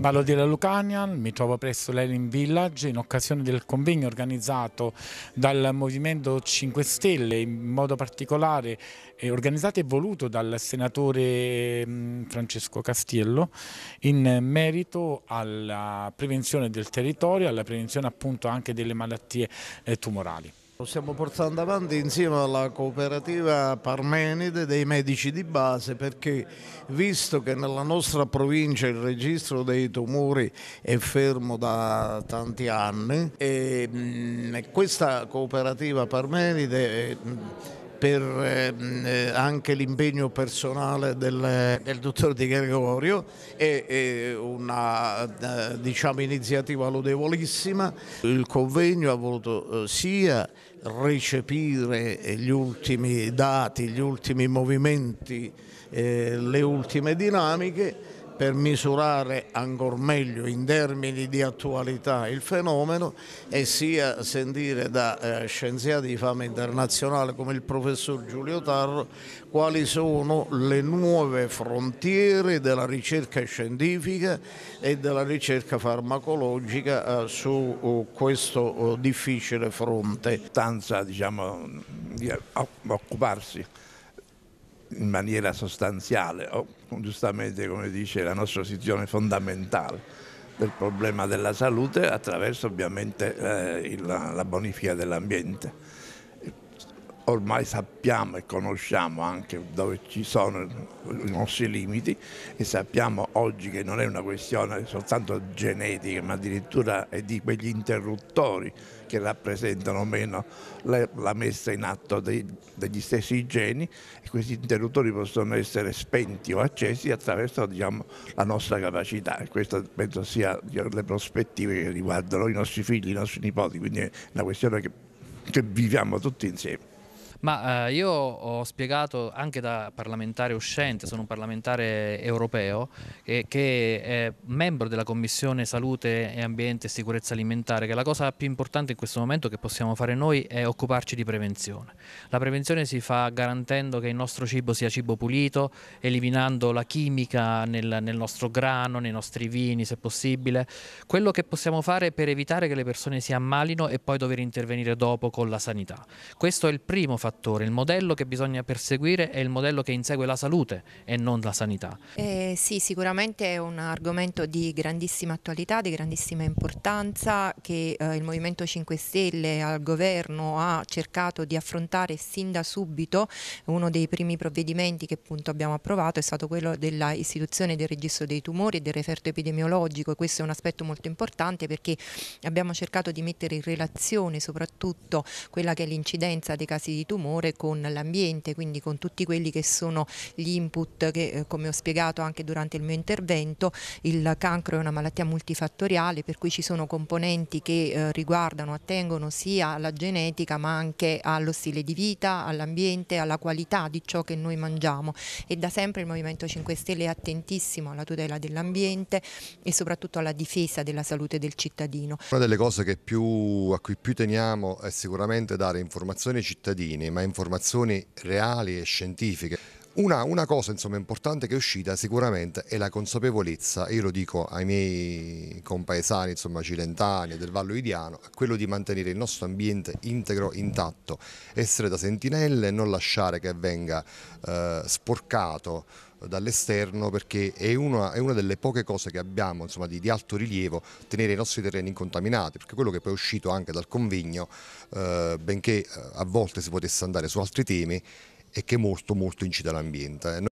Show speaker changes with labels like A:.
A: Ballo della Lucanian, mi trovo presso l'Elin Village in occasione del convegno organizzato dal Movimento 5 Stelle, in modo particolare eh, organizzato e voluto dal senatore mm, Francesco Castiello in merito alla prevenzione del territorio, alla prevenzione appunto anche delle malattie eh, tumorali. Lo stiamo portando avanti insieme alla cooperativa Parmenide dei medici di base perché visto che nella nostra provincia il registro dei tumori è fermo da tanti anni ehm, e questa cooperativa Parmenide ehm, per eh, anche l'impegno personale del, del, dottor Di Gregorio è, è una eh, diciamo, iniziativa lodevolissima. Il convegno ha voluto eh, sia recepire gli ultimi dati, gli ultimi movimenti, eh, le ultime dinamiche per misurare ancor meglio in termini di attualità il fenomeno e sia sentire da eh, scienziati di fama internazionale come il professor Giulio Tarro quali sono le nuove frontiere della ricerca scientifica e della ricerca farmacologica eh,
B: su oh, questo oh, difficile fronte. Stanza diciamo, di eh, occuparsi in maniera sostanziale o giustamente come dice la nostra sezione fondamentale del problema della salute attraverso ovviamente eh, il, la bonifica dell'ambiente ormai sappiamo e conosciamo anche dove ci sono i nostri limiti e sappiamo oggi che non è una questione soltanto genetica ma addirittura è di quegli interruttori che rappresentano meno la messa in atto degli stessi geni e questi interruttori possono essere spenti o accesi attraverso diciamo, la nostra capacità e queste penso siano diciamo, le prospettive che riguardano i nostri figli, i nostri nipoti, quindi è una questione che, che viviamo tutti insieme.
C: Ma eh, io ho spiegato anche da parlamentare uscente, sono un parlamentare europeo eh, che è membro della Commissione Salute e Ambiente e Sicurezza Alimentare, che la cosa più importante in questo momento che possiamo fare noi è occuparci di prevenzione. La prevenzione si fa garantendo che il nostro cibo sia cibo pulito, eliminando la chimica nel, nel nostro grano, nei nostri vini se possibile. Quello che possiamo fare per evitare che le persone si ammalino e poi dover intervenire dopo con la sanità. Questo è il primo fattore fattore. Il modello che bisogna perseguire è il modello che insegue la salute e non la sanità.
D: Eh, sì, sicuramente è un argomento di grandissima attualità, di grandissima importanza che eh, il Movimento 5 Stelle al governo ha cercato di affrontare sin da subito. Uno dei primi provvedimenti che appunto abbiamo approvato è stato quello della istituzione del registro dei tumori e del referto epidemiologico. Questo è un aspetto molto importante perché abbiamo cercato di mettere in relazione soprattutto quella che è l'incidenza dei casi di tumori rumore con l'ambiente, quindi con tutti quelli che sono gli input che eh, come ho spiegato anche durante il mio intervento, il cancro è una malattia multifattoriale per cui ci sono componenti che eh, riguardano, attengono sia alla genetica ma anche allo stile di vita, all'ambiente, alla qualità di ciò che noi mangiamo e da sempre il Movimento 5 Stelle è attentissimo alla tutela dell'ambiente e soprattutto alla difesa della salute del cittadino.
E: Una delle cose più, a cui più teniamo è sicuramente dare informazioni ai cittadini ma informazioni reali e scientifiche. Una, una, cosa insomma, importante che è uscita sicuramente è la consapevolezza, e io lo dico ai miei compaesani insomma, cilentani del Vallo Idiano, quello di mantenere il nostro ambiente integro, intatto, essere da sentinelle, non lasciare che venga eh, sporcato dall'esterno perché è una, è una, delle poche cose che abbiamo insomma, di, di, alto rilievo tenere i nostri terreni incontaminati perché quello che poi è uscito anche dal convegno eh, benché eh, a volte si potesse andare su altri temi è che molto molto incide l'ambiente.